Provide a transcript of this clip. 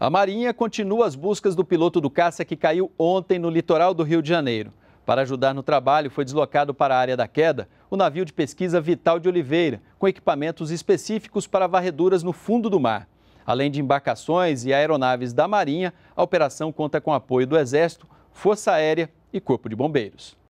A Marinha continua as buscas do piloto do caça que caiu ontem no litoral do Rio de Janeiro. Para ajudar no trabalho, foi deslocado para a área da queda o navio de pesquisa Vital de Oliveira, com equipamentos específicos para varreduras no fundo do mar. Além de embarcações e aeronaves da Marinha, a operação conta com apoio do Exército, Força Aérea e Corpo de Bombeiros.